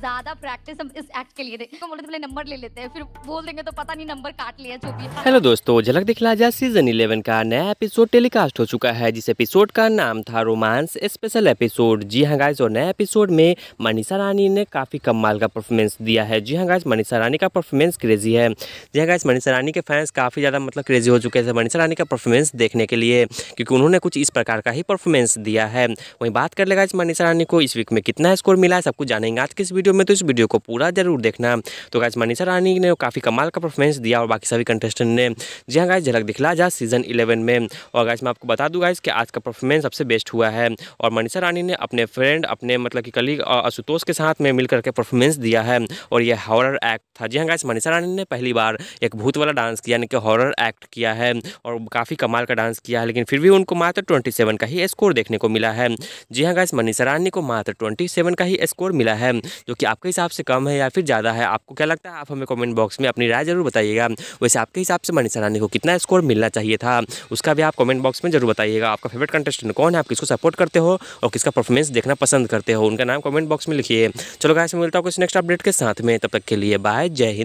ज्यादा प्रैक्टिस हम इस एक्ट के लिए दें तो बोलते पहले नंबर ले लेते हैं फिर बोल देंगे तो पता नहीं नंबर काट लिया जो भी हेलो दोस्तों झलक दिखला जा सीजन इलेवन का नया एपिसोड टेलीकास्ट हो चुका है जिस एपिसोड का नाम था रोमांस स्पेशल एपिसोड जी हाँ गाइज और नए एपिसोड में मनीषा रानी ने काफ़ी कमाल का परफॉर्मेंस दिया है जी हाँ गाइज मनीषा रानी का परफॉर्मेंस क्रेजी है जी हाँ गाइज मनीषा रानी के फैंस काफ़ी ज़्यादा मतलब क्रेजी हो चुके हैं मनीषा रानी का परफॉर्मेंस देखने के लिए क्योंकि उन्होंने कुछ इस प्रकार का ही परफॉर्मेंस दिया है वहीं बात कर लेगा इस मनीषा रानी को इस वीक में कितना स्कोर मिला है सब कुछ जानेंगे आज किस वीडियो वीडियो में तो इस वीडियो को पूरा जरूर देखना तो गाइज मनीषा रानी ने काफ़ी कमाल का परफॉर्मेंस दिया और बाकी सभी कंटेस्टेंट ने जी हाँ गाइज झलक दिखला जा सीजन इलेवन में और गाइज मैं आपको बता दूँ गाइज कि आज का परफॉर्मेंस सबसे बेस्ट हुआ है और मनीषा रानी ने अपने फ्रेंड अपने मतलब कि कलीग आशुतोष के साथ में मिल करके परफॉर्मेंस दिया है और यह हॉरर एक्ट था जी हाँ गाइज मनीषा रानी ने पहली बार एक भूत वाला डांस किया यानी कि हॉरर एक्ट किया है और काफ़ी कमाल का डांस किया है लेकिन फिर भी उनको मात्र ट्वेंटी सेवन का ही स्कोर देखने को मिला है जी हाँ गाइस मनीषा रानी को मात्र ट्वेंटी सेवन का ही स्कोर मिला है जो कि आपके हिसाब से कम है या फिर ज़्यादा है आपको क्या लगता है आप हमें कमेंट बॉक्स में अपनी राय जरूर बताइएगा वैसे आपके हिसाब से मनीषा रानी को कितना स्कोर मिलना चाहिए था उसका भी आप कमेंट बॉक्स में जरूर बताइएगा आपका फेवरेट कंटेस्टेंट कौन है आप किसको सपोर्ट करते हो और किसका परफॉर्मेंस देखना पसंद करते हो उनका नाम कमेंट बॉक्स में लिखिए चलो गाय से मिलता हूँ कुछ नेक्स्ट अपडेट के साथ में तब तक के लिए बाय जय हिंद